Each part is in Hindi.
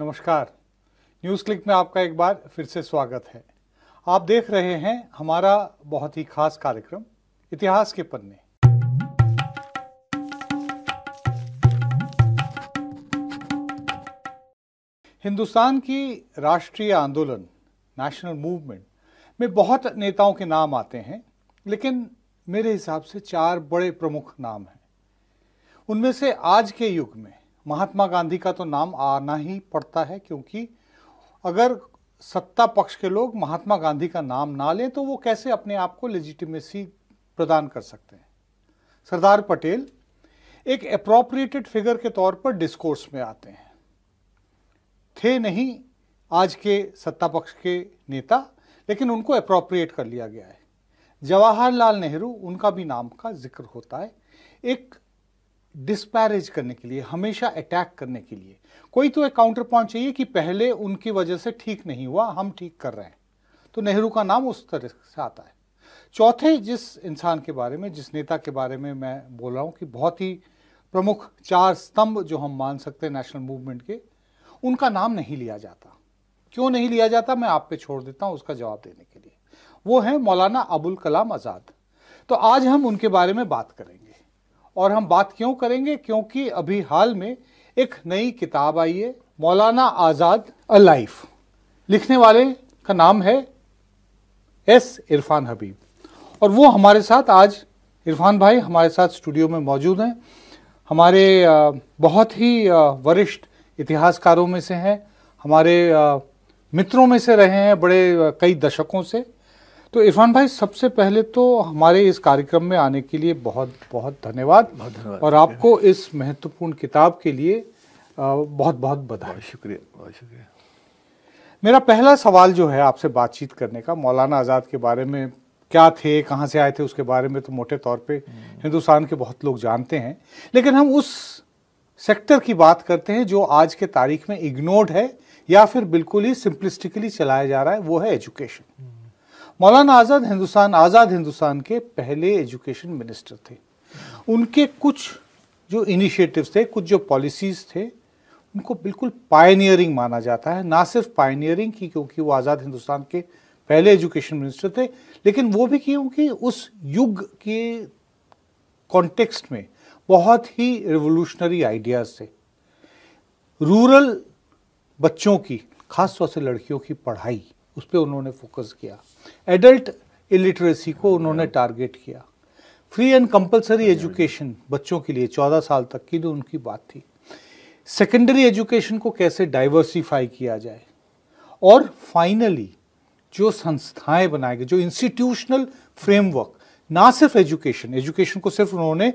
नमस्कार न्यूज़ क्लिक में आपका एक बार फिर से स्वागत है आप देख रहे हैं हमारा बहुत ही खास कार्यक्रम इतिहास के पन्ने हिंदुस्तान की राष्ट्रीय आंदोलन नेशनल मूवमेंट में बहुत नेताओं के नाम आते हैं लेकिन मेरे हिसाब से चार बड़े प्रमुख नाम हैं उनमें से आज के युग में महात्मा गांधी का तो नाम आना ही पड़ता है क्योंकि अगर सत्ता पक्ष के लोग महात्मा गांधी का नाम ना लें तो वो कैसे अपने आप को लेजिटिमेसी प्रदान कर सकते हैं सरदार पटेल एक अप्रोप्रिएटेड फिगर के तौर पर डिस्कोर्स में आते हैं थे नहीं आज के सत्ता पक्ष के नेता लेकिन उनको अप्रोप्रिएट कर लिया गया है जवाहरलाल नेहरू उनका भी नाम का जिक्र होता है एक डिस्पैरेज करने के लिए हमेशा अटैक करने के लिए कोई तो एक काउंटर पॉइंट चाहिए कि पहले उनकी वजह से ठीक नहीं हुआ हम ठीक कर रहे हैं तो नेहरू का नाम उस तरह से आता है चौथे जिस इंसान के बारे में जिस नेता के बारे में मैं बोल रहा हूँ कि बहुत ही प्रमुख चार स्तंभ जो हम मान सकते हैं नेशनल मूवमेंट के उनका नाम नहीं लिया जाता क्यों नहीं लिया जाता मैं आप पे छोड़ देता हूँ उसका जवाब देने के लिए वो है मौलाना अबुल कलाम आज़ाद तो आज हम उनके बारे में बात करेंगे और हम बात क्यों करेंगे क्योंकि अभी हाल में एक नई किताब आई है मौलाना आज़ाद अ लाइफ लिखने वाले का नाम है एस इरफान हबीब और वो हमारे साथ आज इरफान भाई हमारे साथ स्टूडियो में मौजूद हैं हमारे बहुत ही वरिष्ठ इतिहासकारों में से हैं हमारे मित्रों में से रहे हैं बड़े कई दशकों से तो इरफान भाई सबसे पहले तो हमारे इस कार्यक्रम में आने के लिए बहुत बहुत धन्यवाद और आपको इस महत्वपूर्ण किताब के लिए बहुत बहुत बधाई शुक्रिया बहुत शुक्रिया मेरा पहला सवाल जो है आपसे बातचीत करने का मौलाना आज़ाद के बारे में क्या थे कहाँ से आए थे उसके बारे में तो मोटे तौर पे हम्म। हिंदुस्तान के बहुत लोग जानते हैं लेकिन हम उस सेक्टर की बात करते हैं जो आज के तारीख में इग्नोर्ड है या फिर बिल्कुल ही सिंपलिस्टिकली चलाया जा रहा है वो है एजुकेशन हम्म। मौलाना आज़ाद हिंदुस्तान आज़ाद हिंदुस्तान के पहले एजुकेशन मिनिस्टर थे उनके कुछ जो इनिशिएटिव्स थे कुछ जो पॉलिसीज़ थे उनको बिल्कुल पायनियरिंग माना जाता है ना सिर्फ पायनियरिंग की क्योंकि वो आज़ाद हिंदुस्तान के पहले एजुकेशन मिनिस्टर थे लेकिन वो भी क्योंकि उस युग के कॉन्टेक्स्ट में बहुत ही रिवोल्यूशनरी आइडियाज़ थे रूरल बच्चों की खासतौर से लड़कियों की पढ़ाई उस पर उन्होंने फोकस किया एडल्ट इलिटरेसी को उन्होंने टारगेट किया फ्री एंड कंपलसरी एजुकेशन बच्चों के लिए चौदह साल तक की जो उनकी बात थी सेकेंडरी एजुकेशन को कैसे डाइवर्सिफाई किया जाए और फाइनली जो संस्थाएं बनाए गए जो इंस्टीट्यूशनल फ्रेमवर्क ना सिर्फ एजुकेशन एजुकेशन को सिर्फ उन्होंने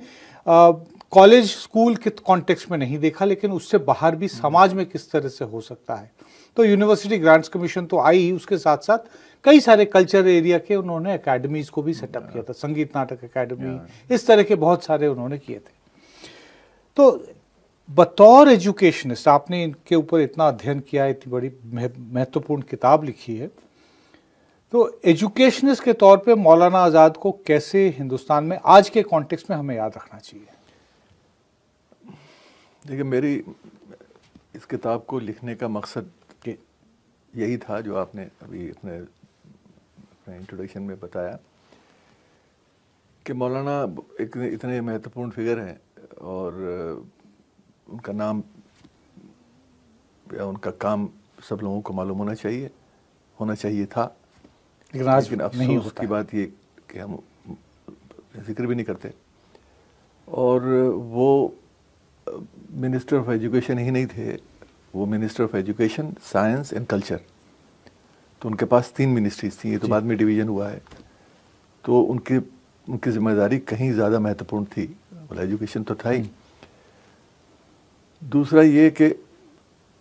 कॉलेज स्कूल के कॉन्टेक्स्ट में नहीं देखा लेकिन उससे बाहर भी hmm. समाज में किस तरह से हो सकता है तो यूनिवर्सिटी ग्रांट्स कमीशन तो आई ही उसके साथ साथ कई सारे कल्चर एरिया के उन्होंने अकेडमीज को भी सेटअप किया था संगीत नाटक अकेडमी इस तरह के बहुत सारे उन्होंने किए थे तो बतौर एजुकेशनिस्ट आपने इनके ऊपर इतना अध्ययन किया इतनी बड़ी महत्वपूर्ण किताब लिखी है तो एजुकेशनिस्ट के तौर पे मौलाना आज़ाद को कैसे हिंदुस्तान में आज के कॉन्टेक्स्ट में हमें याद रखना चाहिए देखिए मेरी इस किताब को लिखने का मकसद यही था जो आपने अभी अपने अपने इंट्रोडक्शन में बताया कि मौलाना एक इतने महत्वपूर्ण फिगर हैं और उनका नाम या उनका काम सब लोगों को मालूम होना चाहिए होना चाहिए था लेकिन आज लेकिन अफसोस की बात ये कि हम जिक्र भी नहीं करते और वो मिनिस्टर ऑफ एजुकेशन ही नहीं थे वो minister of education science and culture तो उनके पास तीन मिनिस्ट्रीज थी ये तो बाद में डिवीजन हुआ है तो उनकी उनकी जिम्मेदारी कहीं ज़्यादा महत्वपूर्ण थी बोला एजुकेशन तो था ही दूसरा ये कि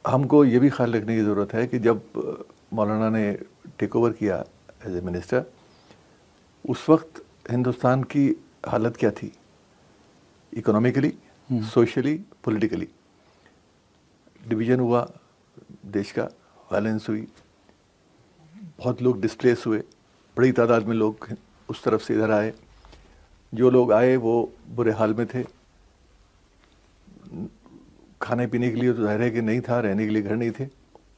हमको ये भी ख्याल रखने की ज़रूरत है कि जब मौलाना ने टेक ओवर किया एज ए मिनिस्टर उस वक्त हिंदुस्तान की हालत क्या थी इकोनॉमिकली सोशली पॉलिटिकली डिवीजन हुआ देश का वायलेंस हुई बहुत लोग डिस्प्लेस हुए बड़ी तादाद में लोग उस तरफ से इधर आए जो लोग आए वो बुरे हाल में थे खाने पीने के लिए तो जाहिर है कि नहीं था रहने के लिए घर नहीं थे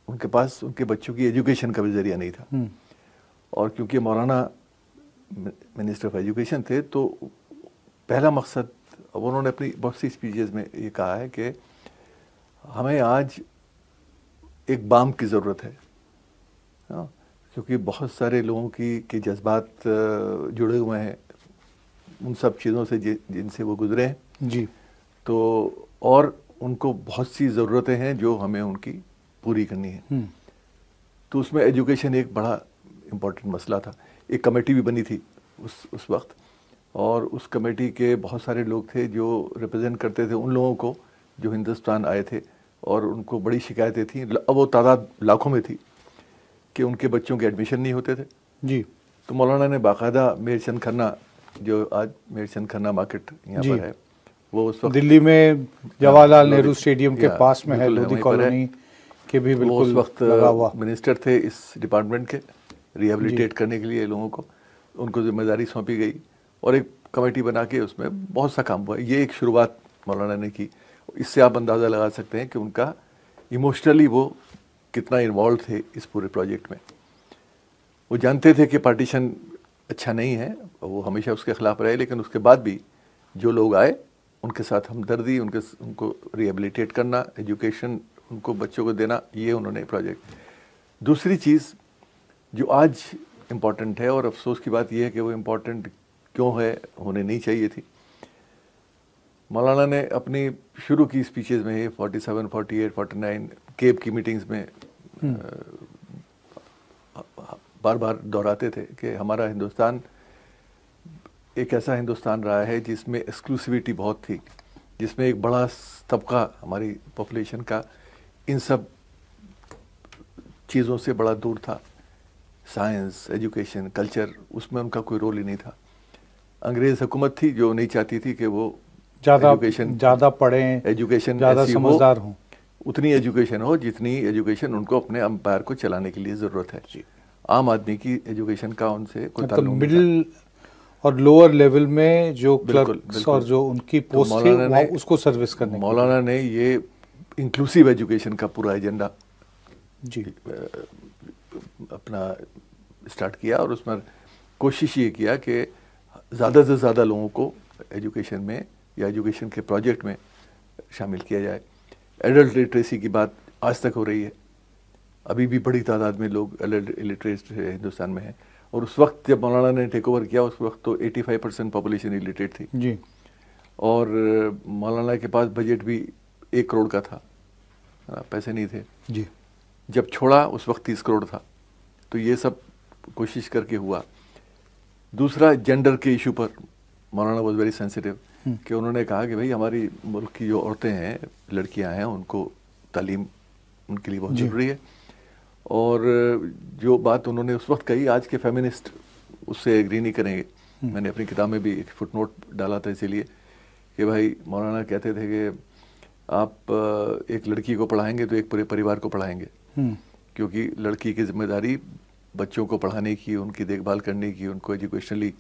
उनके पास उनके बच्चों की एजुकेशन का भी जरिया नहीं था हम्म। और क्योंकि मौलाना मिनिस्टर ऑफ एजुकेशन थे तो पहला मकसद अब उन्होंने अपनी बहुत सी स्पीचेज में ये कहा है कि हमें आज एक बाम की ज़रूरत है हाँ। क्योंकि बहुत सारे लोगों की के जज्बात जुड़े हुए हैं उन सब चीज़ों से जिनसे वो गुजरे हैं जी तो और उनको बहुत सी ज़रूरतें हैं जो हमें उनकी पूरी करनी है हम्म। तो उसमें एजुकेशन एक बड़ा इम्पोर्टेंट मसला था एक कमेटी भी बनी थी उस उस वक्त और उस कमेटी के बहुत सारे लोग थे जो रिप्रेजेंट करते थे उन लोगों को जो हिंदुस्तान आए थे और उनको बड़ी शिकायतें थी अब वो तादाद लाखों में थी कि उनके बच्चों के एडमिशन नहीं होते थे जी तो मौलाना ने बाकायदा मेर चंद खन्ना जो आज मेर चंद खन्ना मार्केट यहाँ पर है वो उस वक्त दिल्ली में जवाहरलाल नेहरू स्टेडियम के पास में है लोधी कॉलोनी के भी बिल्कुल उस वक्त मिनिस्टर थे इस डिपार्टमेंट के रिहेबिलिटेट करने के लिए लोगों को उनको जिम्मेदारी सौंपी गई और एक कमेटी बना के उसमें बहुत सा काम हुआ ये एक शुरुआत मौलाना ने की इससे आप अंदाज़ा लगा सकते हैं कि उनका इमोशनली वो कितना इन्वॉल्व थे इस पूरे प्रोजेक्ट में वो जानते थे कि पार्टीशन अच्छा नहीं है वो हमेशा उसके ख़िलाफ़ रहे लेकिन उसके बाद भी जो लोग आए उनके साथ हमदर्दी उनके उनको रिहेबिलिटेट करना एजुकेशन उनको बच्चों को देना ये उन्होंने प्रोजेक्ट दूसरी चीज़ जो आज इम्पॉर्टेंट है और अफसोस की बात यह है कि वो इम्पॉर्टेंट क्यों है होने नहीं चाहिए थी मौलाना ने अपनी शुरू की स्पीचेज में forty seven forty eight forty nine केप की मीटिंग्स में हम्म। बार बार दोहराते थे कि हमारा हिंदुस्तान एक ऐसा हिंदुस्तान रहा है जिसमें एक्सक्लूसिविटी बहुत थी जिसमें एक बड़ा तबका हमारी पॉपुलेशन का इन सब चीज़ों से बड़ा दूर था साइंस एजुकेशन कल्चर उसमें उनका कोई रोल ही नहीं था अंग्रेज़ हुकूमत थी जो नहीं चाहती थी कि वो ज़्यादा ज़्यादा पढ़ें एजुकेशन ज़्यादा समझदार हो उतनी एजुकेशन हो जितनी एजुकेशन उनको अपने अंपायर को चलाने के लिए ज़रूरत है जी आम आदमी की एजुकेशन का उनसे मतलब मिडिल और लोअर लेवल में जो क्लर्क्स और जो उनकी पोस्ट तो थी ने, उसको सर्विस करने मौलाना ने ये इंक्लूसिव एजुकेशन का पूरा एजेंडा जी अपना स्टार्ट किया और उसमें कोशिश ये किया कि ज़्यादा से ज़्यादा लोगों को एजुकेशन में या एजुकेशन के प्रोजेक्ट में शामिल किया जाए एडल्ट लिटरेसी की बात आज तक हो रही है अभी भी बड़ी तादाद में लोग एडल्ट इलिटरेट हिंदुस्तान में हैं और उस वक्त जब मौलाना ने टेक ओवर किया उस वक्त तो 85 परसेंट पॉपुलेशन इलिटरेट थी जी और मौलाना के पास बजट भी एक करोड़ का था हाँ, पैसे नहीं थे जी जब छोड़ा उस वक्त तीस करोड़ था तो ये सब कोशिश करके हुआ दूसरा जेंडर के इशू पर मौलाना वॉज वेरी सेंसिटिव कि उन्होंने कहा कि भाई हमारी मुल्क की जो औरतें हैं लड़कियां हैं उनको तालीम उनके लिए बहुत ज़रूरी है और जो बात उन्होंने उस वक्त कही आज के फेमिनिस्ट उससे एग्री नहीं करेंगे हम्म। मैंने अपनी किताब में भी एक फुटनोट डाला था इसीलिए कि भाई मौलाना कहते थे कि आप एक लड़की को पढ़ाएंगे तो एक पूरे परिवार को पढ़ाएंगे हम्म। क्योंकि लड़की की जिम्मेदारी बच्चों को पढ़ाने की उनकी देखभाल करने की उनको एजुकेशनली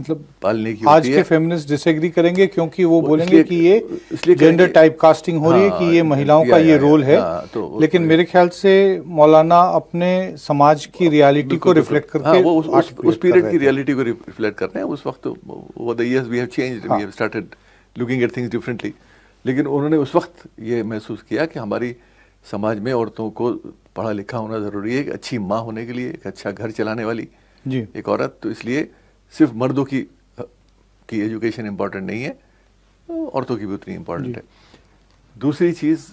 मतलब पालने की आज के फेमिनिस्ट डिसएग्री करेंगे क्योंकि वो, वो बोलेंगे कि ये जेंडर टाइप कास्टिंग हो रही है हाँ, कि ये हाँ, महिलाओं का ये रोल है हाँ, तो लेकिन तो मेरे ख्याल से मौलाना अपने समाज की रियलिटी को रिफ्लेक्ट करके हाँ, वो उस, उस पीरियड की रियलिटी को रिफ्लेक्ट कर रहे हैं उस वक्त we have changed we have started looking at things differently लेकिन उन्होंने उस वक्त ये महसूस किया कि हमारी समाज में औरतों को पढ़ा लिखा होना ज़रूरी है एक अच्छी माँ होने के लिए एक अच्छा घर चलाने वाली जी एक औरत तो इसलिए सिर्फ मर्दों की की एजुकेशन इम्पोर्टेंट नहीं है औरतों की भी उतनी इम्पोर्टेंट है दूसरी चीज़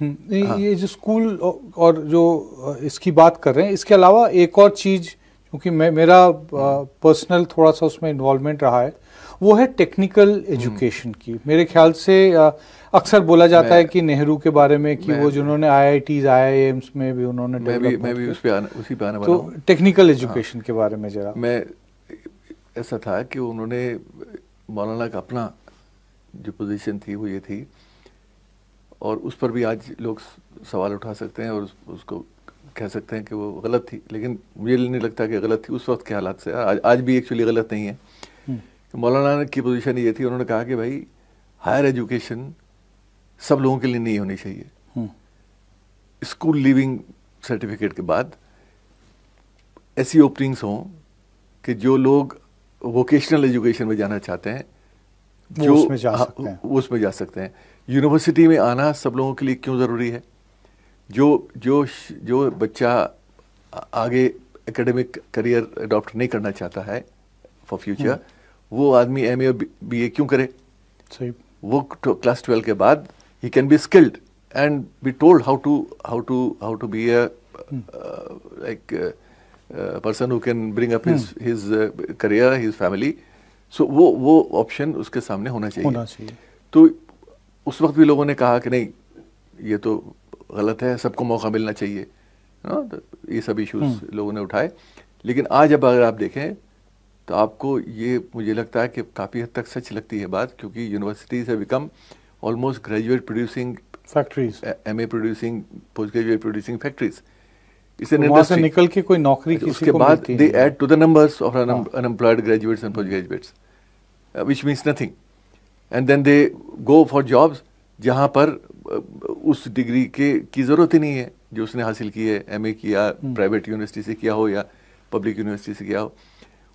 हम्म, हाँ। ये जो स्कूल और जो इसकी बात कर रहे हैं इसके अलावा एक और चीज़ क्योंकि मैं मेरा पर्सनल थोड़ा सा उसमें इन्वॉल्वमेंट रहा है वो है टेक्निकल हम्म। एजुकेशन की मेरे ख्याल से अक्सर बोला जाता है कि नेहरू के बारे में कि वो जिन्होंने आई आई टीज आई एम्स में भी उन्होंने मैं भी, मैं भी उस पे आना, उसी पे आने वाला तो टेक्निकल एजुकेशन हाँ, के बारे में जरा मैं ऐसा था कि उन्होंने मौलाना का अपना जो पोजीशन थी वो ये थी और उस पर भी आज लोग सवाल उठा सकते हैं और उस, उसको कह सकते हैं कि वो गलत थी लेकिन मुझे नहीं लगता कि गलत थी उस वक्त के हालात से आज आज भी एक्चुअली गलत नहीं है हम्म। मौलाना की पोजीशन ये थी उन्होंने कहा कि भाई हायर एजुकेशन सब लोगों के लिए नहीं होनी चाहिए स्कूल लिविंग सर्टिफिकेट के बाद ऐसी ओपनिंग्स हों कि जो लोग वोकेशनल एजुकेशन में जाना चाहते हैं जो उसमें जा सकते हैं उसमें जा सकते हैं यूनिवर्सिटी में आना सब लोगों के लिए क्यों ज़रूरी है जो जो जो बच्चा आगे एकेडमिक करियर अडॉप्ट नहीं करना चाहता है फॉर फ्यूचर हम्म। वो आदमी एम ए बी ए क्यों करे सही वो क्लास तो ट्वेल्व के बाद ही can be skilled and be told how to how to how to be like person who can bring bring up his hmm. his uh, career his वो वो ऑप्शन उसके सामने होना चाहिए होना चाहिए तो उस वक्त भी लोगों ने कहा कि नहीं ये तो गलत है सबको मौका मिलना चाहिए ना हाँ, तो ये सब इश्यूज hmm. लोगों ने उठाए लेकिन आज अब अगर आप देखें तो आपको ये मुझे लगता है कि काफ़ी हद तक सच लगती है बात क्योंकि यूनिवर्सिटीज़ है become almost graduate producing factories M A producing post graduate producing factories से निकल के कोई नौकरी किसी उसके को बाद they add to the numbers of unemployed graduates and post graduates which means nothing and then they go for jobs पर uh, उस डिग्री के की ज़रूरत ही नहीं है जो उसने हासिल की है ए किया प्राइवेट हम्म। यूनिवर्सिटी से किया हो या पब्लिक यूनिवर्सिटी से किया हो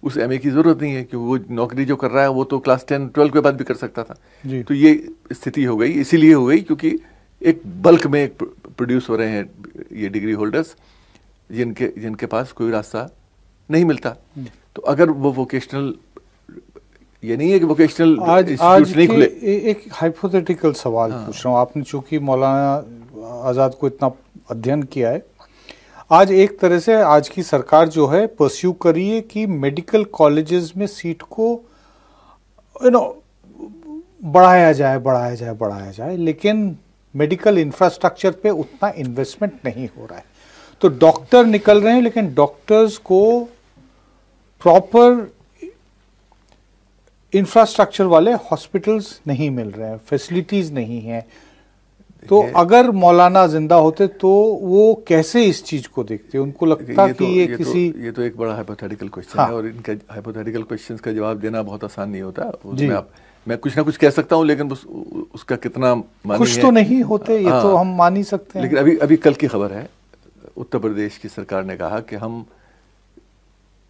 उस ए की ज़रूरत नहीं है क्योंकि वो नौकरी जो कर रहा है वो तो क्लास टेन ट्वेल्व के बाद भी कर सकता था तो ये स्थिति हो गई इसीलिए हो गई क्योंकि एक बल्क में प्रोड्यूस हो रहे हैं ये डिग्री होल्डर्स जिनके जिनके पास कोई रास्ता नहीं मिलता हम्म। तो अगर वो वोकेशनल ये नहीं है कि वोकेशनल आज आज नहीं खुले एक हाइपोथेटिकल सवाल हाँ। पूछ रहा हूँ आपने चूंकि मौलाना आज़ाद को इतना अध्ययन किया है आज एक तरह से आज की सरकार जो है परस्यू करिए कि मेडिकल कॉलेजेस में सीट को यू नो बढ़ाया जाए बढ़ाया जाए बढ़ाया जाए लेकिन मेडिकल इंफ्रास्ट्रक्चर पे उतना इन्वेस्टमेंट नहीं हो रहा है तो डॉक्टर निकल रहे हैं लेकिन डॉक्टर्स को प्रॉपर इंफ्रास्ट्रक्चर वाले हॉस्पिटल्स नहीं मिल रहे हैं फैसिलिटीज नहीं हैं तो अगर मौलाना जिंदा होते तो वो कैसे इस चीज को देखते उनको लगता ये कि तो, ये, ये तो- किसी तो, ये तो एक बड़ा हाइपोथेटिकल क्वेश्चन हाँ। है और इनका हाइपोथेटिकल क्वेश्चंस का जवाब देना बहुत आसान नहीं होता उसमें आप मैं कुछ ना कुछ कह सकता हूँ लेकिन उस, उसका कितना कुछ है? तो नहीं होते ये हाँ, तो हम मान ही सकते हैं लेकिन अभी अभी कल की खबर है उत्तर प्रदेश की सरकार ने कहा कि हम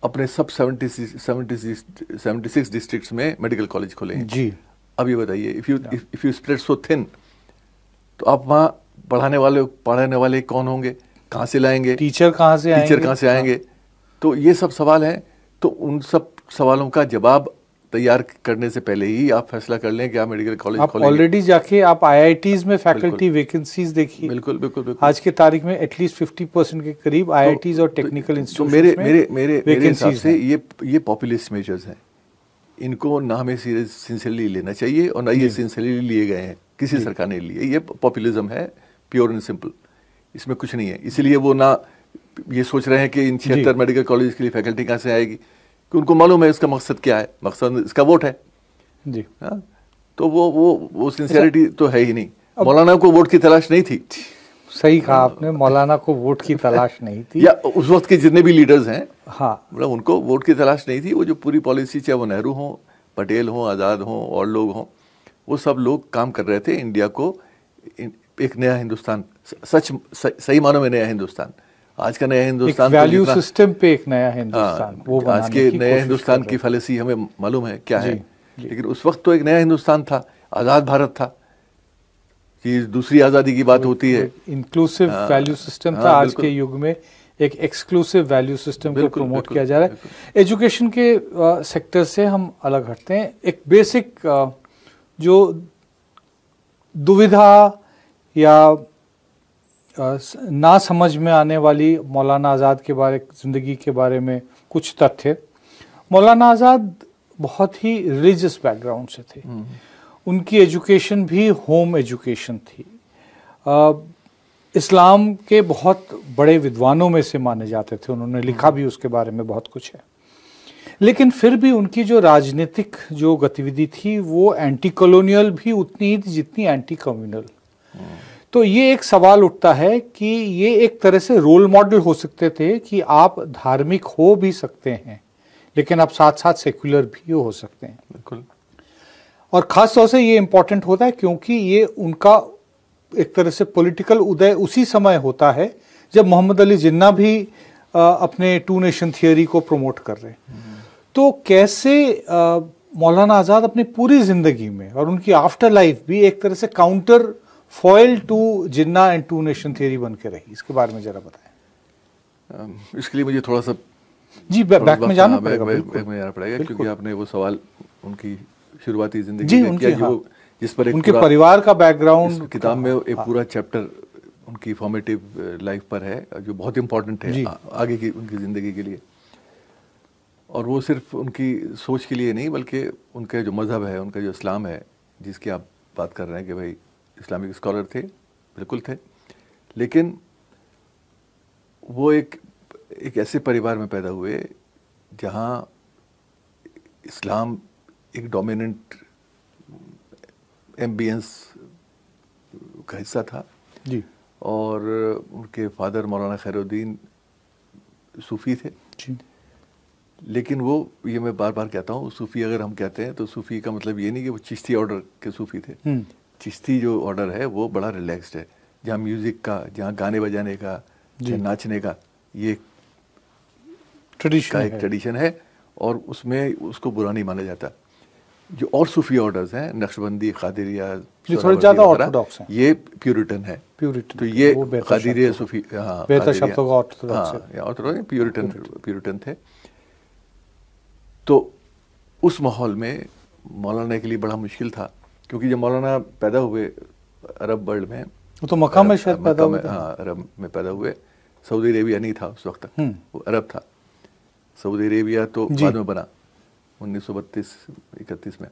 अपने सब सेवेंटी सिक्स डिस्ट्रिक्ट में मेडिकल कॉलेज खोले जी अब ये बताइए if you if you spread so thin तो आप वहाँ पढ़ाने वाले पढ़ाने वाले कौन होंगे कहाँ से लाएंगे टीचर कहाँ से टीचर कहाँ से हाँ। आएंगे तो ये सब सवाल हैं तो उन सब सवालों का जवाब तैयार करने से पहले ही आप फैसला कर लें कि आप मेडिकल कॉलेज आप ऑलरेडी जाके आप आईआईटीज में फैकल्टी वैकेंसीज देखिए बिल्कुल बिल्कुल बिल्कुल आज के तारीख में एटलीस्ट फिफ्टी परसेंट के करीब आईआईटीज तो, और टेक्निकल तो, तो मेरे मेरे मेरे मेरे से ये ये पॉपुलिस्ट मेजर्स हैं इनको ना हमें सिंसियरली लेना चाहिए और ना ये सिंसियरली लिए गए हैं किसी सरकार ने लिए ये पॉपुलिज्म है प्योर एंड सिंपल इसमें कुछ नहीं है इसीलिए वो ना ये सोच रहे हैं कि इन छिहत्तर मेडिकल कॉलेज के लिए फैकल्टी कहाँ से आएगी कि उनको मालूम है इसका मकसद क्या है मकसद इसका वोट है जी हाँ तो वो वो वो सिंसियरिटी अच्छा। तो है ही नहीं मौलाना को वोट की तलाश नहीं थी सही कहा आपने मौलाना को वोट की तलाश नहीं थी या उस वक्त के जितने भी लीडर्स हैं हाँ मतलब उनको वोट की तलाश नहीं थी वो जो पूरी पॉलिसी चाहे वो नेहरू हों पटेल हों आज़ाद हों और लोग हों वो सब लोग काम कर रहे थे इंडिया को एक नया हिंदुस्तान सच सही मानों में नया हिंदुस्तान आज का नया हिंदुस्तान वैल्यू तो सिस्टम पे एक नया हिंदुस्तान आ, हाँ, वो आज के नए हिंदुस्तान की फलसी हमें मालूम है क्या है लेकिन उस वक्त तो एक नया हिंदुस्तान था आज़ाद भारत था कि दूसरी आज़ादी की बात होती है इंक्लूसिव वैल्यू सिस्टम था आज के युग में एक एक्सक्लूसिव वैल्यू सिस्टम को प्रमोट किया जा रहा है एजुकेशन के सेक्टर से हम अलग हटते हैं एक बेसिक जो दुविधा या ना समझ में आने वाली मौलाना आज़ाद के बारे ज़िंदगी के बारे में कुछ तथ्य मौलाना आज़ाद बहुत ही रिलीजियस बैकग्राउंड से थे हम्म। उनकी एजुकेशन भी होम एजुकेशन थी इस्लाम के बहुत बड़े विद्वानों में से माने जाते थे उन्होंने लिखा हम्म। भी उसके बारे में बहुत कुछ है लेकिन फिर भी उनकी जो राजनीतिक जो गतिविधि थी वो एंटी कॉलोनियल भी उतनी ही थी जितनी एंटी कम्युनल हम्म। तो ये एक सवाल उठता है कि ये एक तरह से रोल मॉडल हो सकते थे कि आप धार्मिक हो भी सकते हैं लेकिन आप साथ साथ सेक्युलर भी हो सकते हैं बिल्कुल और ख़ास तौर से ये इम्पोर्टेंट होता है क्योंकि ये उनका एक तरह से पॉलिटिकल उदय उसी समय होता है जब मोहम्मद अली जिन्ना भी अपने टू नेशन थियोरी को प्रमोट कर रहे हैं हम्म। तो कैसे मौलाना आज़ाद अपनी पूरी ज़िंदगी में और उनकी आफ्टर लाइफ भी एक तरह से counter foil to Jinnah and two nation theory बन के रही इसके बारे में जरा बताएं um, इसके लिए मुझे थोड़ा सा जी बैक में जाना हाँ, पड़ेगा बैक में जाना पड़ेगा क्योंकि आपने वो सवाल उनकी शुरुआती जिंदगी में किया जो हाँ। जिस पर उनके परिवार का बैकग्राउंड किताब में हाँ। एक पूरा चैप्टर उनकी फॉर्मेटिव लाइफ uh, पर है जो बहुत इम्पोर्टेंट है आगे की उनकी ज़िंदगी के लिए और वो सिर्फ उनकी सोच के लिए नहीं बल्कि उनका जो मज़हब है उनका जो इस्लाम है जिसकी आप बात कर रहे हैं कि भाई इस्लामिक स्कॉलर थे बिल्कुल थे लेकिन वो एक एक ऐसे परिवार में पैदा हुए जहाँ इस्लाम एक डोमिनेंट एम्बियंस का हिस्सा था जी और उनके फादर मौलाना खैरुद्दीन सूफ़ी थे जी लेकिन वो ये मैं बार बार कहता हूँ सूफ़ी अगर हम कहते हैं तो सूफ़ी का मतलब ये नहीं कि वो चिश्ती ऑर्डर के सूफ़ी थे हम्म। चिश्ती जो ऑर्डर है वो बड़ा रिलैक्सड है जहाँ म्यूज़िक का जहाँ गाने बजाने का जहाँ नाचने का ये ट्रेडिशन का एक ट्रेडिशन है और उसमें उसको बुरा नहीं माना जाता जो और सूफी ऑर्डर्स हैं नक्शबंदी खादिरिया ज़्यादा ऑर्थोडॉक्स हैं ये प्यूरिटन है प्यूरिटन तो ये खादिरिया सूफी हाँ बेहतर शब्दों का ऑर्थोडॉक्स हाँ ऑर्थोडॉक्स प्यूरिटन प्यूरिटन थे तो उस माहौल में मौलाना के लिए बड़ा मुश्किल था क्योंकि जब मौलाना पैदा हुए अरब वर्ल्ड में वो तो मक्का में शायद पैदा हुए हाँ अरब में पैदा हुए सऊदी अरेबिया नहीं था उस वक्त तक हम्म। वो अरब था सऊदी अरेबिया तो बाद में बना बत्तीस इकतीस में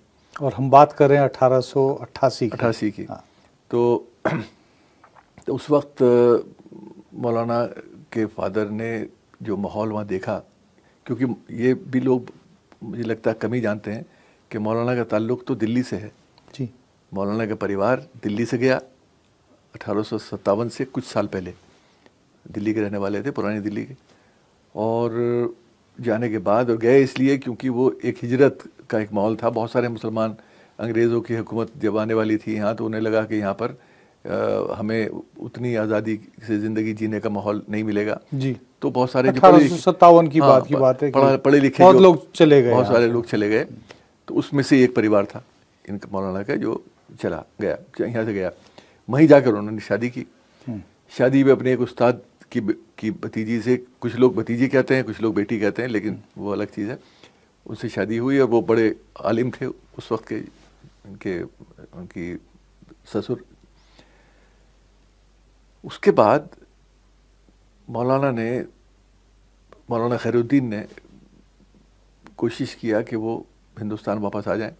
और हम बात कर रहे हैं अठारह सौ अट्ठासी अट्ठासी की हाँ। तो, तो उस वक्त मौलाना के फादर ने जो माहौल वहाँ देखा क्योंकि ये भी लोग मुझे लगता है कम ही जानते हैं कि मौलाना का ताल्लुक तो दिल्ली से है जी मौलाना का परिवार दिल्ली से गया अठारह से कुछ साल पहले दिल्ली के रहने वाले थे पुरानी दिल्ली के और जाने के बाद और गए इसलिए क्योंकि वो एक हिजरत का एक माहौल था बहुत सारे मुसलमान अंग्रेज़ों की हुकूमत जब आने वाली थी यहाँ तो उन्हें लगा कि यहाँ पर आ, हमें उतनी आज़ादी से ज़िंदगी जीने का माहौल नहीं मिलेगा जी तो बहुत सारे सत्तावन की हाँ, बात की बात है पढ़े लिखे बहुत लोग चले गए बहुत सारे लोग चले गए तो उसमें से एक परिवार था इनका मौलाना का जो चला गया यहाँ से गया वहीं जाकर उन्होंने शादी की हम्म। शादी में अपने एक उस्ताद की की भतीजी से कुछ लोग भतीजी कहते हैं कुछ लोग बेटी कहते हैं लेकिन हम्म। वो अलग चीज़ है उनसे शादी हुई और वो बड़े आलिम थे उस वक्त के उनके उनकी ससुर उसके बाद मौलाना ने मौलाना खैरुद्दीन ने कोशिश किया कि वो हिंदुस्तान वापस आ जाएं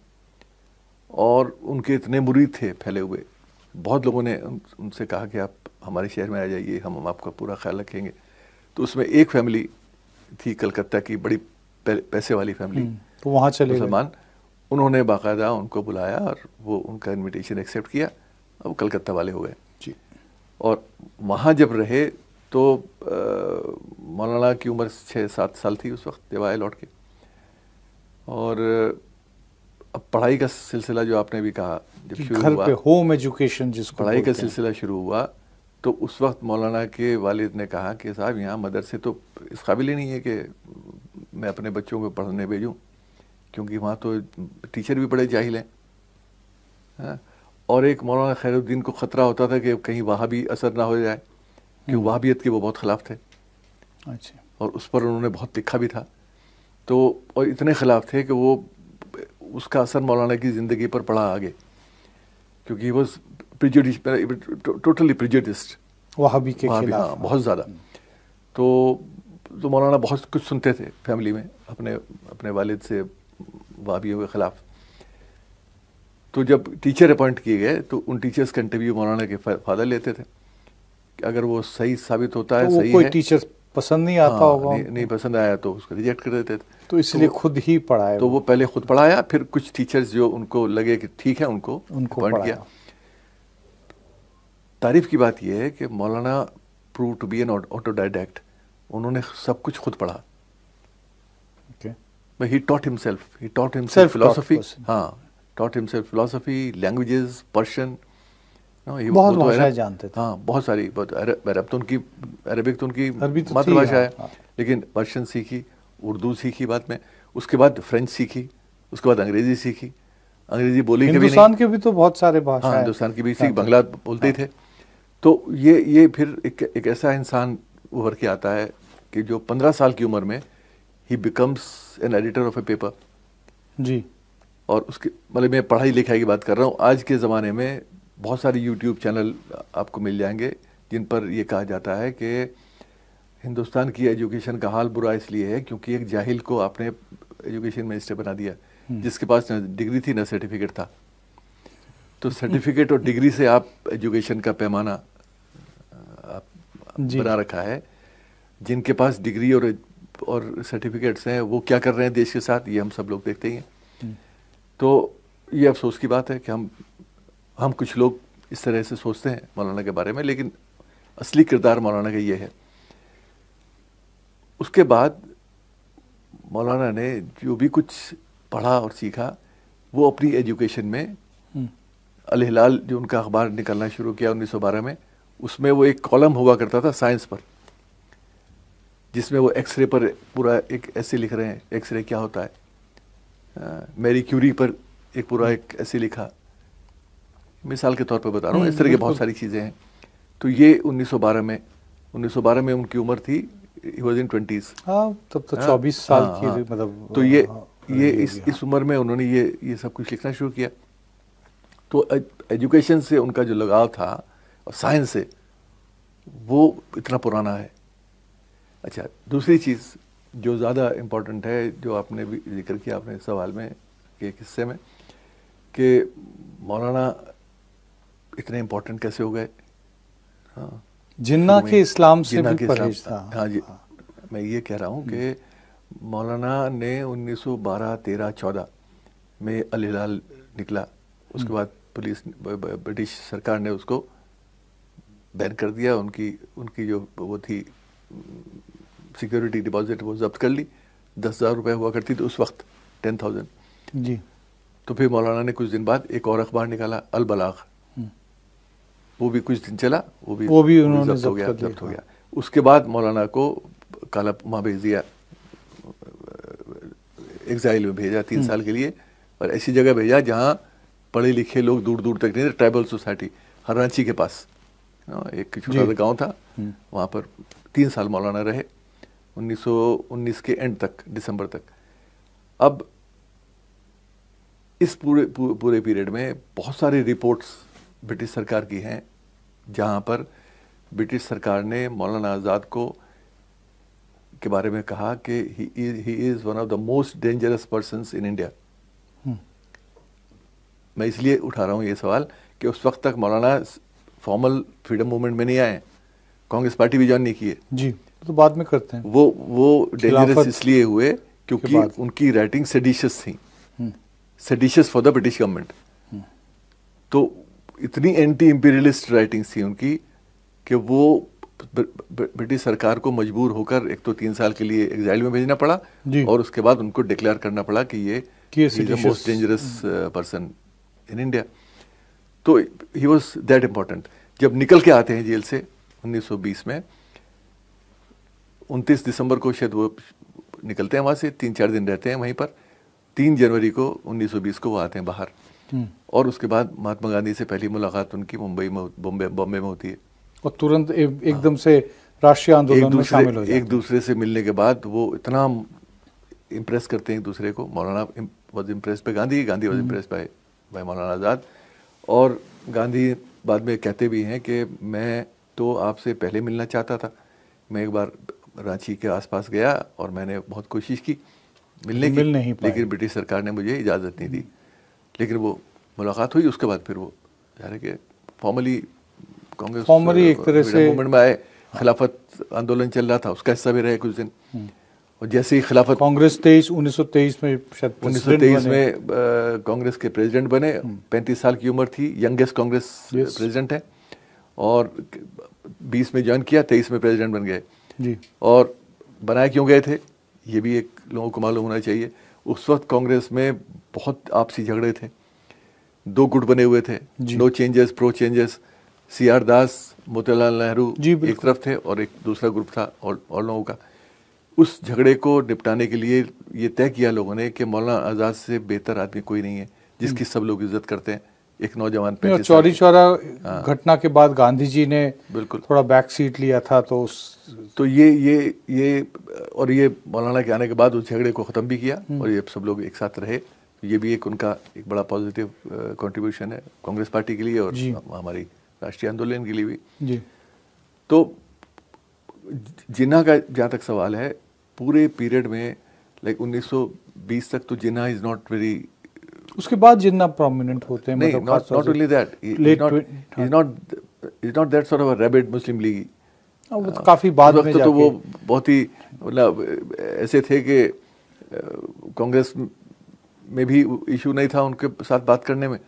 और उनके इतने मुरीद थे फैले हुए बहुत लोगों ने उन, उनसे कहा कि आप हमारे शहर में आ जाइए हम हम आपका पूरा ख्याल रखेंगे तो उसमें एक फैमिली थी कलकत्ता की बड़ी पैसे वाली फैमिली हम्म, तो वहाँ चले मुसलमान तो उन्होंने बाकायदा उनको बुलाया और वो उनका इनविटेशन एक्सेप्ट किया अब कलकत्ता वाले हो गए जी और वहाँ जब रहे तो मौलाना की उम्र छः सात साल थी उस वक्त जब आए लौट के और अब पढ़ाई का सिलसिला जो आपने भी कहा जब शुरू घर हुआ पे होम एजुकेशन जिसको पढ़ाई का सिलसिला शुरू हुआ तो उस वक्त मौलाना के वालिद ने कहा कि साहब यहाँ मदरसे तो इस काबिल ही नहीं है कि मैं अपने बच्चों को पढ़ने भेजूँ क्योंकि वहाँ तो टीचर भी बड़े जाहिल हैं हाँ, और एक मौलाना खैरुद्दीन को ख़तरा होता था कि कहीं वहाँ भी असर ना हो जाए क्योंकि हम्म। वहाबियत के वो बहुत ख़िलाफ़ थे अच्छा और उस पर उन्होंने बहुत लिखा भी था तो और इतने ख़िलाफ़ थे कि वो उसका असर मौलाना की ज़िंदगी पर पड़ा आगे क्योंकि वो प्रिजुडिस टोटली प्रिजुडिस्ट वहाबी के वहाबी हाँ बहुत ज़्यादा तो तो मौलाना बहुत कुछ सुनते थे फैमिली में अपने अपने वालिद से वहाबियों के ख़िलाफ़ तो जब टीचर अपॉइंट किए गए तो उन टीचर्स का इंटरव्यू मौलाना के फादर लेते थे कि अगर वो सही साबित होता तो है सही कोई है टीचर पसंद नहीं आता हाँ, होगा नहीं, नहीं पसंद आया तो उसको रिजेक्ट कर देते थे तो इसलिए तो, खुद ही पढ़ाया तो वो पहले खुद पढ़ाया फिर कुछ टीचर्स जो उनको लगे कि ठीक है उनको उनको पॉइंट किया तारीफ की बात ये है कि Maulana prove to be an autodidact उन्होंने सब कुछ खुद पढ़ा ही he taught himself. He himself himself हाँ, taught himself philosophy, languages Persian हाँ, ये बहुत तो भाषाएं जानते थे हाँ बहुत सारी बहुत अरब तो उनकी अरबिक तो उनकी तो मातृभाषा है हाँ। लेकिन पर्शियन सीखी उर्दू सीखी बाद में उसके बाद फ्रेंच सीखी उसके बाद अंग्रेजी सीखी अंग्रेजी बोली हिंदुस्तान के भी तो बहुत सारे भाषा हाँ हिंदुस्तान की भी सीख बंगला बोलते हाँ। थे तो ये ये फिर एक एक ऐसा इंसान उभर के आता है कि जो पंद्रह साल की उम्र में ही becomes an editor of a paper जी और उसके मतलब मैं पढ़ाई लिखाई की बात कर रहा हूँ आज के ज़माने में बहुत सारे यूट्यूब चैनल आपको मिल जाएंगे जिन पर यह कहा जाता है कि हिंदुस्तान की एजुकेशन का हाल बुरा इसलिए है क्योंकि एक जाहिल को आपने एजुकेशन मिनिस्टर बना दिया हम्म। जिसके पास न डिग्री थी न सर्टिफिकेट था तो सर्टिफिकेट और डिग्री से आप एजुकेशन का पैमाना आप बना रखा है जिनके पास डिग्री और और सर्टिफिकेट्स हैं वो क्या कर रहे हैं देश के साथ ये हम सब लोग देखते ही हैं हम्म। तो ये अफसोस की बात है कि हम हम कुछ लोग इस तरह से सोचते हैं मौलाना के बारे में लेकिन असली किरदार मौलाना का ये है उसके बाद मौलाना ने जो भी कुछ पढ़ा और सीखा वो अपनी एजुकेशन में हम्म। अलहिलाल जो उनका अखबार निकलना शुरू किया 1912 में उसमें वो एक कॉलम हुआ करता था साइंस पर जिसमें वो एक्सरे पर पूरा एक ऐसे लिख रहे हैं एक्सरे क्या होता है आ, मेरी क्यूरी पर एक पूरा एक ऐसे लिखा मिसाल के तौर पर बता रहा हूँ हम्म, इस तरह की बहुत सारी चीज़ें हैं तो ये 1912 में 1912 में उनकी उम्र थी ही इन ट्वेंटीज तब तो हाँ, चौबीस साल हाँ, की हाँ। मतलब तो ये ये इस इस उम्र में उन्होंने ये ये सब कुछ लिखना शुरू किया तो एजुकेशन से उनका जो लगाव था और साइंस से वो इतना पुराना है अच्छा दूसरी चीज़ जो ज़्यादा इम्पोर्टेंट है जो आपने भी जिक्र किया आपने सवाल में एक हिस्से में कि मौलाना इतने इम्पोर्टेंट कैसे हो गए हाँ जिन्ना तो के इस्लाम से भी परहेज था हाँ जी हाँ। मैं ये कह रहा हूँ कि हम्म। मौलाना ने 1912 13 14 में अली लाल निकला उसके हम्म। बाद पुलिस ब्रिटिश सरकार ने उसको बैन कर दिया उनकी उनकी जो वो थी सिक्योरिटी डिपॉजिट वो जब्त कर ली दस हज़ार रुपये हुआ करती थी उस वक्त टेन थाउजेंड जी तो फिर मौलाना ने कुछ दिन बाद एक और अखबार निकाला अल बलाग वो भी कुछ दिन चला वो भी वो भी उन्होंने जब्त हो गया जब्त हो गया उसके बाद मौलाना को काला दिया एग्जाइल में भेजा तीन हम्म। साल के लिए और ऐसी जगह भेजा जहाँ पढ़े लिखे लोग दूर दूर तक नहीं थे ट्राइबल सोसाइटी हर रांची के पास हाँ, एक छोटा सा गाँव था हम्म। वहाँ पर तीन साल मौलाना रहे 1919 के एंड तक दिसंबर तक अब इस पूरे पूरे पीरियड में बहुत सारी रिपोर्ट्स ब्रिटिश सरकार की हैं जहाँ पर ब्रिटिश सरकार ने मौलाना आज़ाद को के बारे में कहा कि he is one of the most dangerous person in India मैं इसलिए उठा रहा हूँ ये सवाल कि उस वक्त तक मौलाना फॉर्मल फ्रीडम मूवमेंट में नहीं आए कांग्रेस पार्टी भी ज्वाइन नहीं किए जी तो बाद में करते हैं वो वो डेंजरस इसलिए हुए क्योंकि उनकी राइटिंग सेडिशस थी seditious for the British government तो इतनी एंटी इम्पीरियलिस्ट राइटिंग्स थी उनकी कि वो ब्रिटिश सरकार को मजबूर होकर एक तो तीन साल के लिए एग्जाइल में भेजना पड़ा और उसके बाद उनको डिक्लेयर करना पड़ा कि ये most dangerous person in India तो ही वॉज दैट इम्पोर्टेंट जब निकल के आते हैं जेल से 1920 में 29 दिसंबर को शायद वो निकलते हैं वहाँ से तीन चार दिन रहते हैं वहीं पर तीन जनवरी को 1920 को वो आते हैं बाहर और उसके बाद महात्मा गांधी से पहली मुलाकात उनकी मुंबई में बॉम्बे बॉम्बे में होती है और तुरंत एकदम से राष्ट्रीय आंदोलन में शामिल हो एक दूसरे से मिलने के बाद वो इतना इम्प्रेस करते हैं एक दूसरे को मौलाना वॉज इम्प्रेस पे Gandhi Gandhi was impress by भाई मौलाना आज़ाद और गांधी बाद में कहते भी हैं कि मैं तो आपसे पहले मिलना चाहता था मैं एक बार रांची के आसपास गया और मैंने बहुत कोशिश की मिलने की मिल नहीं लेकिन ब्रिटिश सरकार ने मुझे इजाज़त नहीं दी लेकिन वो मुलाकात हुई उसके बाद फिर वो यानी कि फॉर्मली कांग्रेस फॉर्मली एक uh, तरह से मूवमेंट में आए खिलाफत आंदोलन चल रहा था उसका हिस्सा भी रहे कुछ दिन हम्म। और जैसे ही खिलाफत कांग्रेस तेईस उन्नीस में शायद उन्नीस सौ तेईस में uh, कांग्रेस के प्रेसिडेंट बने हम्म। पैंतीस साल की उम्र थी यंगेस्ट कांग्रेस प्रेसिडेंट है और बीस में ज्वाइन किया तेईस में प्रेसिडेंट बन गए जी और बनाए क्यों गए थे ये भी एक लोगों को मालूम होना चाहिए उस वक्त कांग्रेस में बहुत आपसी झगड़े थे दो गुट बने हुए थे no changes pro changes C R Das Motilal Nehru एक तरफ थे और एक दूसरा ग्रुप था और, और लोगों का उस झगड़े को निपटाने के लिए ये तय किया लोगों ने कि मौलाना आज़ाद से बेहतर आदमी कोई नहीं है जिसकी सब लोग इज्जत करते हैं एक नौजवान चौरी चौरा हाँ। घटना के बाद गांधी जी ने बिल्कुल थोड़ा बैक सीट लिया था तो उस तो ये ये ये और ये मौलाना के आने के बाद उस झगड़े को ख़त्म भी किया हम्म। और ये सब लोग एक साथ रहे ये भी एक उनका एक बड़ा पॉजिटिव कंट्रीब्यूशन uh, है कांग्रेस पार्टी के लिए और हमारी राष्ट्रीय आंदोलन के लिए भी जी तो जिन्ना का जहाँ तक सवाल है पूरे पीरियड में लाइक 1920 तक तो जिन्ना इज़ नॉट वेरी उसके बाद जितना प्रोमिनेंट होते हैं मतलब not only that is not is not that sort of rabid Muslim League वो तो काफी बाद में तो वो बहुत ही मतलब ऐसे थे कि कांग्रेस में भी इशू नहीं था उनके साथ बात करने में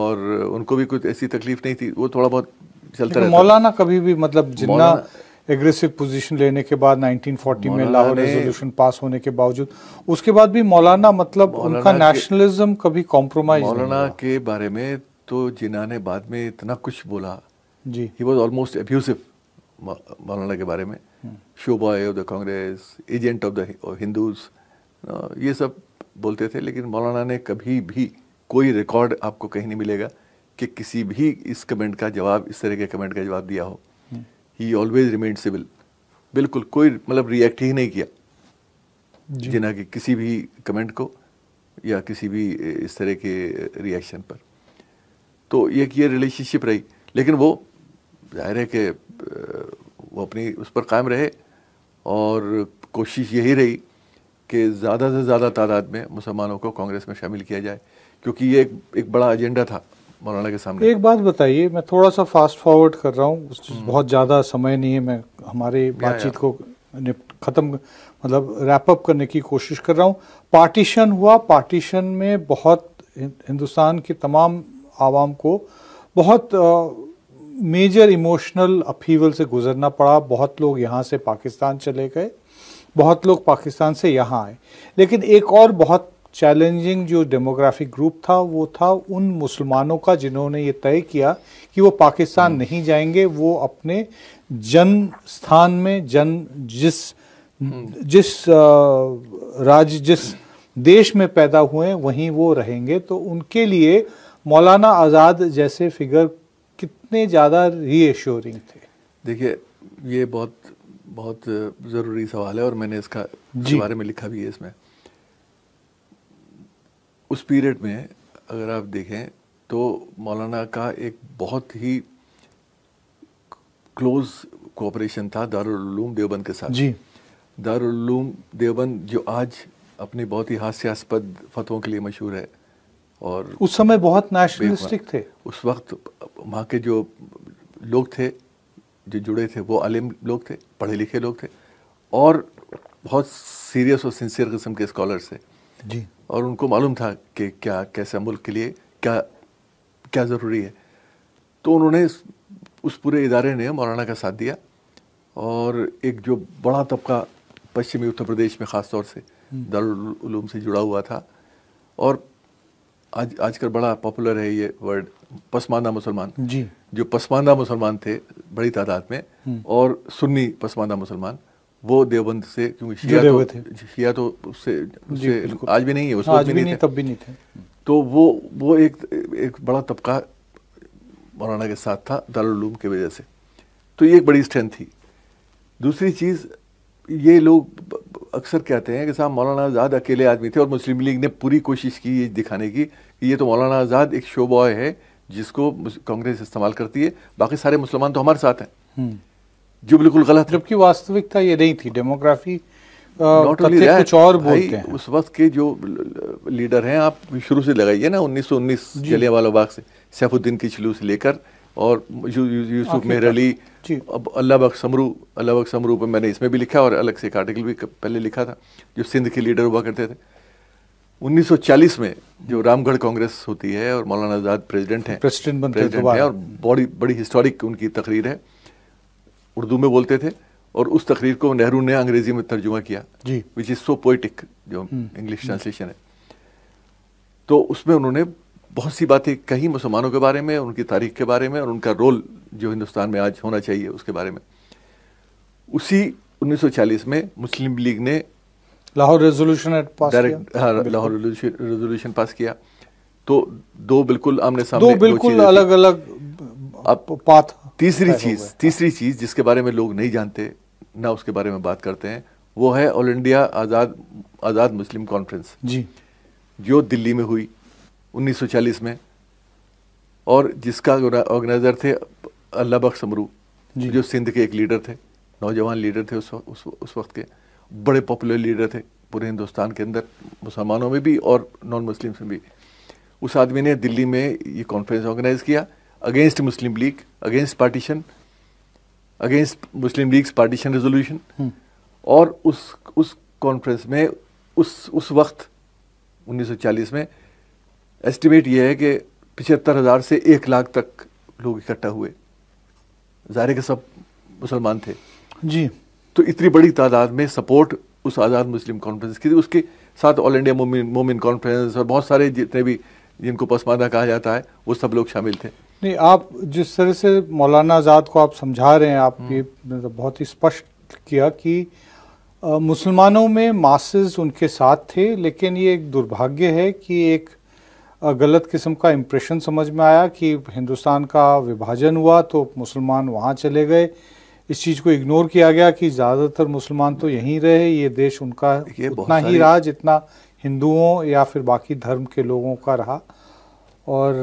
और उनको भी कुछ ऐसी तकलीफ नहीं थी वो थोड़ा बहुत चलता रहता मौलाना कभी भी मतलब जिन्ना एग्रेसिव पोजीशन लेने के बाद 1940 में लाहौर रेजोल्यूशन पास होने के बावजूद उसके बाद भी मौलाना मतलब मौलाना उनका नेशनलिज्म कभी कॉम्प्रोमाइज मौलाना के बारे में तो जिना ने बाद में इतना कुछ बोला जी he was almost abusive Maulana के बारे में show off the Congress agent of the Hindus ये सब बोलते थे लेकिन मौलाना ने कभी भी कोई रिकॉर्ड आपको कहीं नहीं मिलेगा कि किसी भी इस कमेंट का जवाब इस तरह के कमेंट का जवाब दिया हो ही ऑलवेज रिमेन सिविल बिल्कुल कोई मतलब रिएक्ट ही नहीं किया जिना कि किसी भी कमेंट को या किसी भी इस तरह के रिएक्शन पर तो ये ये रिलेशनशिप रही लेकिन वो जाहिर है कि वो अपनी उस पर कायम रहे और कोशिश यही रही कि ज़्यादा से ज़्यादा तादाद में मुसलमानों को कांग्रेस में शामिल किया जाए क्योंकि ये एक, एक बड़ा एजेंडा था मौलाना के सामने एक बात बताइए मैं थोड़ा सा फास्ट फॉरवर्ड कर रहा हूँ हम्म। बहुत ज़्यादा समय नहीं है मैं हमारे बातचीत को ख़त्म मतलब रैपअप करने की कोशिश कर रहा हूँ पार्टीशन हुआ पार्टीशन में बहुत हिंदुस्तान के तमाम आवाम को बहुत मेजर इमोशनल अपीवल से गुजरना पड़ा बहुत लोग यहाँ से पाकिस्तान चले गए बहुत लोग पाकिस्तान से यहाँ आए लेकिन एक और बहुत चैलेंजिंग जो डेमोग्राफिक ग्रुप था वो था उन मुसलमानों का जिन्होंने ये तय किया कि वो पाकिस्तान हम्म। नहीं जाएंगे वो अपने जन्म स्थान में जन जिस हम्म। जिस राज्य जिस देश में पैदा हुए वहीं वो रहेंगे तो उनके लिए मौलाना आज़ाद जैसे फिगर कितने ज़्यादा रीएश्योरिंग थे देखिए ये बहुत बहुत ज़रूरी सवाल है और मैंने इसका बारे में लिखा भी है इसमें उस पीरियड में अगर आप देखें तो मौलाना का एक बहुत ही क्लोज कोऑपरेशन था दारूम देवबंद के साथ जी दारूम देवबंद जो आज अपने बहुत ही हास्यास्पद फतहों के लिए मशहूर है और उस समय बहुत नेशनलिस्टिक थे उस वक्त वहाँ के जो लोग थे जो जुड़े थे वो आलिम लोग थे पढ़े लिखे लोग थे और बहुत सीरियस और सिंसियर किस्म के स्कॉलर्स थे जी और उनको मालूम था कि क्या कैसे मुल्क के लिए क्या क्या ज़रूरी है तो उन्होंने उस पूरे इदारे ने मौलाना का साथ दिया और एक जो बड़ा तबका पश्चिमी उत्तर प्रदेश में ख़ास तौर से हम्म। दारूम से जुड़ा हुआ था और आज आजकल बड़ा पॉपुलर है ये वर्ड पसमानदा मुसलमान जी जो पसमानदा मुसलमान थे बड़ी तादाद में हम्म। और सुन्नी पसमानदा मुसलमान वो देवबंद से क्योंकि शिया तो थे। शिया तो उससे उससे आज भी नहीं है उस हाँ, आज भी नहीं, नहीं तब भी नहीं थे तो वो वो एक एक बड़ा तबका मौलाना के साथ था दारूम की वजह से तो ये एक बड़ी स्ट्रेंथ थी दूसरी चीज़ ये लोग अक्सर कहते हैं कि साहब मौलाना आज़ाद अकेले आदमी थे और मुस्लिम लीग ने पूरी कोशिश की ये दिखाने की कि ये तो मौलाना आज़ाद एक शो बॉय है जिसको कांग्रेस इस्तेमाल करती है बाकी सारे मुसलमान तो हमारे साथ हैं हम्म। जो बिल्कुल गलत जबकि वास्तविकता ये नहीं थी डेमोग्राफी कुछ और बोलते हैं उस वक्त के जो लीडर हैं आप शुरू से लगाइए ना 1919 जलियांवाला बाग से सैफुद्दीन की छलू से लेकर और यूसुफ मेहर अली अब अल्लाह बख समरू अल्लाह बख समरू पर मैंने इसमें भी लिखा और अलग से एक आर्टिकल भी पहले लिखा था जो सिंध के लीडर हुआ करते थे 1940 में जो रामगढ़ कांग्रेस होती है और मौलाना आजाद प्रेसिडेंट हैं प्रेसिडेंट बनते हैं और बड़ी बड़ी हिस्टोरिक उनकी तकरीर है उर्दू में बोलते थे और उस तकरीर को नेहरू ने अंग्रेजी में तर्जुमा किया जी विच इज़ सो पोइटिक जो इंग्लिश हम्म। ट्रांसलेशन है तो उसमें उन्होंने बहुत सी बातें कही मुसलमानों के बारे में उनकी तारीख के बारे में और उनका रोल जो हिंदुस्तान में आज होना चाहिए उसके बारे में उसी 1940 में मुस्लिम लीग ने लाहौर रेजोल्यूशन हाँ, लाहौर रेजोल्यूशन पास किया तो दो बिल्कुल आमने सामने दो बिल्कुल अलग अलग आप पाथ तीसरी चीज तीसरी चीज जिसके बारे में लोग नहीं जानते ना उसके बारे में बात करते हैं वो है all India Azad Azad Muslim conference जी जो दिल्ली में हुई 1940 में और जिसका ऑर्गेनाइजर थे अल्लाह बख्श समरू जो सिंध के एक लीडर थे नौजवान लीडर थे उस उस, उस वक्त के बड़े पॉपुलर लीडर थे पूरे हिंदुस्तान के अंदर मुसलमानों में भी और नॉन मुस्लिम्स में भी उस आदमी ने दिल्ली में ये कॉन्फ्रेंस ऑर्गेनाइज़ किया against Muslim League against partition against Muslim League partition resolution और उस उस कॉन्फ्रेंस में उस उस वक्त 1940 में एस्टिमेट ये है कि पिछहत्तर हज़ार से एक लाख तक लोग इकट्ठा हुए ज़ाहिर के सब मुसलमान थे जी तो इतनी बड़ी तादाद में सपोर्ट उस आज़ाद मुस्लिम कॉन्फ्रेंस की थी उसके साथ ऑल इंडिया मोमिन कॉन्फ्रेंस और बहुत सारे जितने भी जिनको पसमानदा कहा जाता है वो सब लोग शामिल थे नहीं आप जिस तरह से मौलाना आज़ाद को आप समझा रहे हैं आपकी हम्म। तो मतलब बहुत ही स्पष्ट किया कि मुसलमानों में मासेस उनके साथ थे लेकिन ये एक दुर्भाग्य है कि एक गलत किस्म का इम्प्रेशन समझ में आया कि हिंदुस्तान का विभाजन हुआ तो मुसलमान वहाँ चले गए इस चीज़ को इग्नोर किया गया कि ज़्यादातर मुसलमान तो यहीं रहे ये देश उनका उतना ही रहा जितना हिंदुओं या फिर बाकी धर्म के लोगों का रहा और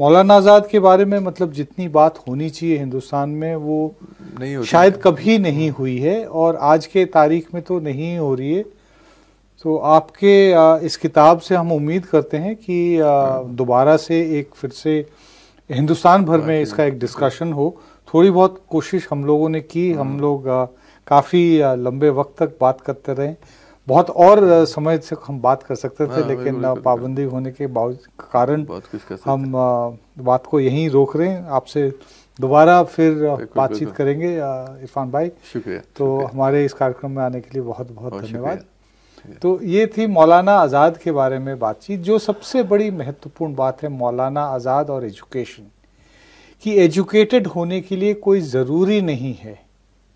मौलाना आज़ाद के बारे में मतलब जितनी बात होनी चाहिए हिंदुस्तान में वो नहीं शायद कभी नहीं हुई है और आज के तारीख में तो नहीं हो रही है तो आपके इस किताब से हम उम्मीद करते हैं कि दोबारा से एक फिर से हिंदुस्तान भर में इसका एक डिस्कशन हो थोड़ी बहुत कोशिश हम लोगों ने की हम हम्म। लोग काफ़ी लंबे वक्त तक बात करते रहे बहुत और समय से हम बात कर सकते थे हाँ, लेकिन पाबंदी होने के कारण हम बात को यहीं रोक रहे हैं आपसे दोबारा फिर बातचीत करेंगे इरफान भाई शुक्रिया तो शुक्रिया। हमारे इस कार्यक्रम में आने के लिए बहुत बहुत धन्यवाद तो ये थी मौलाना आज़ाद के बारे में बातचीत जो सबसे बड़ी महत्वपूर्ण बात है मौलाना आज़ाद और एजुकेशन कि एजुकेटेड होने के लिए कोई ज़रूरी नहीं है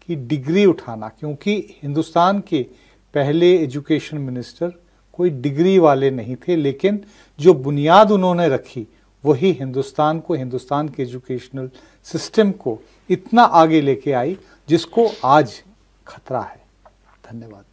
कि डिग्री उठाना क्योंकि हिंदुस्तान के पहले एजुकेशन मिनिस्टर कोई डिग्री वाले नहीं थे लेकिन जो बुनियाद उन्होंने रखी वही हिंदुस्तान को हिंदुस्तान के एजुकेशनल सिस्टम को इतना आगे लेके आई जिसको आज खतरा है धन्यवाद